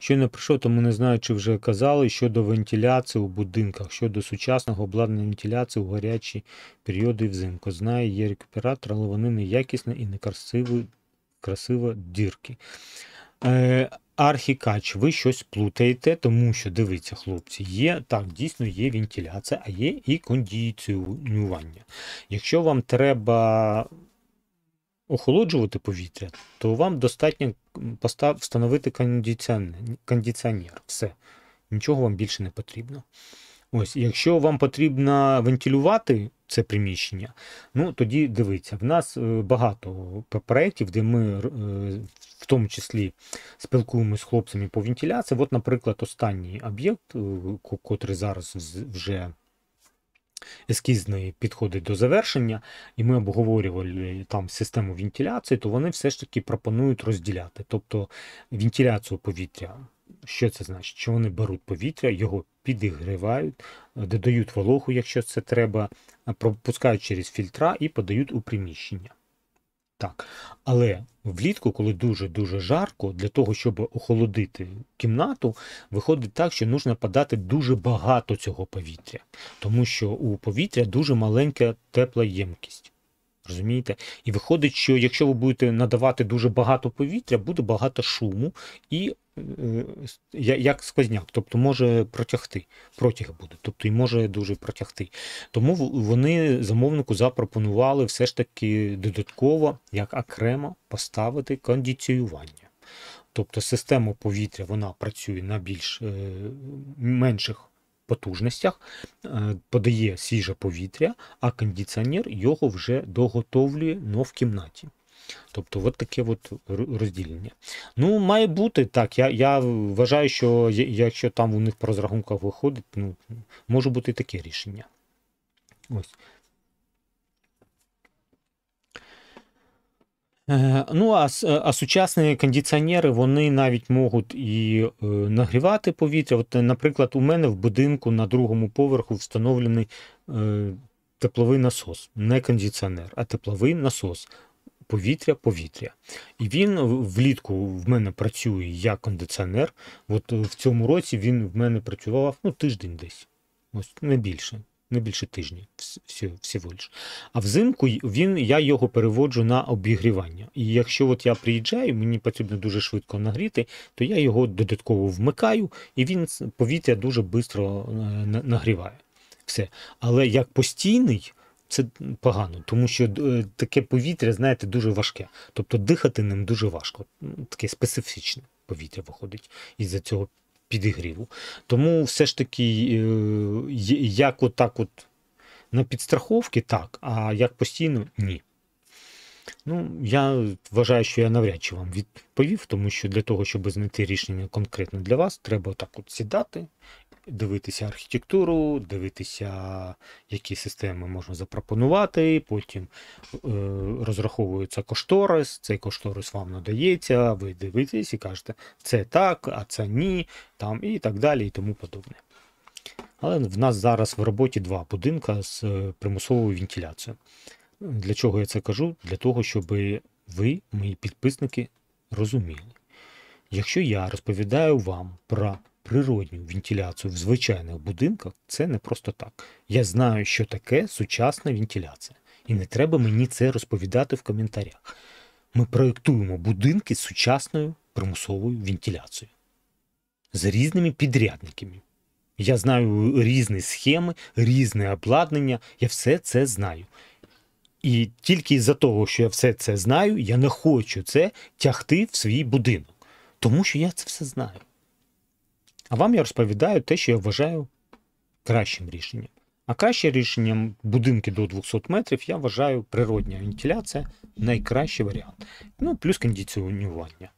Щойно прийшов, тому не знаю, чи вже казали щодо вентиляції у будинках, щодо сучасного обладнання вентиляції у гарячі періоди взимку. Знаю, є рекуператор, але вони неякісні і не красиві, красиво дірки. Е, Архікач, ви щось плутаєте, тому що дивіться, хлопці, є так, дійсно є вентиляція, а є і кондиціонювання. Якщо вам треба охолоджувати повітря, то вам достатньо постав, встановити кондиціонер. Все. Нічого вам більше не потрібно. Ось, якщо вам потрібно вентилювати це приміщення, ну тоді дивіться, в нас е, багато проєктів, де ми е, в тому числі спілкуємося з хлопцями по вентиляції. От, наприклад, останній об'єкт, е, котрий зараз вже ескізної підходить до завершення, і ми обговорювали там систему вентиляції, то вони все ж таки пропонують розділяти. Тобто вентиляцію повітря. Що це значить? Що вони беруть повітря, його підігрівають, додають вологу, якщо це треба, пропускають через фільтра і подають у приміщення. Так. Але влітку, коли дуже-дуже жарко, для того, щоб охолодити кімнату, виходить так, що нужно подати дуже багато цього повітря, тому що у повітря дуже маленька тепла ємкість. Розумієте? І виходить, що якщо ви будете надавати дуже багато повітря, буде багато шуму і е, е, як сквозняк, тобто може протягти, протяг буде, тобто і може дуже протягти. Тому вони замовнику запропонували все ж таки додатково, як окремо поставити кондиціювання. Тобто система повітря вона працює на більш е, менших потужностях, е, подає свіже повітря, а кондиціонер його вже доготовлює но в кімнаті. Тобто от таке от розділення. Ну, має бути так. Я я вважаю, що якщо там у них по розрахунках виходить, ну, може бути таке рішення. Ось. Е, ну, а е, а сучасні кондиціонери вони навіть можуть і е, нагрівати повітря. От, Наприклад, у мене в будинку на другому поверху встановлений тепловий насос, не кондиціонер, а тепловий насос. Повітря, повітря. І він влітку в мене працює як кондиціонер. От в цьому році він в мене працював ну тиждень десь, ось не більше не більше тижня, всього лиш. А взимку він я його переводжу на обігрівання. І якщо от я приїжджаю, мені потрібно дуже швидко нагріти, то я його додатково вмикаю, і він повітря дуже швидко е, нагріває. Все. Але як постійний. Це погано, тому що е, таке повітря, знаєте, дуже важке. Тобто дихати ним дуже важко. Таке специфічне повітря виходить із-за цього підігріву. Тому все ж таки, е, як отак, от, на підстраховки, так, а як постійно, ні. Ну, я вважаю, що я навряд чи вам відповів, тому що для того, щоб знайти рішення конкретно для вас, треба так от сідати, дивитися архітектуру, дивитися, які системи можна запропонувати. Потім е, розраховується кошторис, цей кошторис вам надається, ви дивитесь і кажете, це так, а це ні, там і так далі, і тому подобне. Але в нас зараз в роботі два будинка з е, примусовою вентиляцією. Для чого я це кажу? Для того, щоб ви, мої підписники, розуміли. Якщо я розповідаю вам про природню вентиляцію в звичайних будинках, це не просто так. Я знаю, що таке сучасна вентиляція. І не треба мені це розповідати в коментарях. Ми проєктуємо будинки з сучасною примусовою вентиляцією. З різними підрядниками. Я знаю різні схеми, різне обладнання, я все це знаю. І тільки із-за того, що я все це знаю, я не хочу це тягти в свій будинок. Тому що я це все знаю. А вам я розповідаю те, що я вважаю кращим рішенням. А краще рішенням будинки до 200 метрів я вважаю природня вентиляція найкращий варіант. Ну, плюс кондиціонування.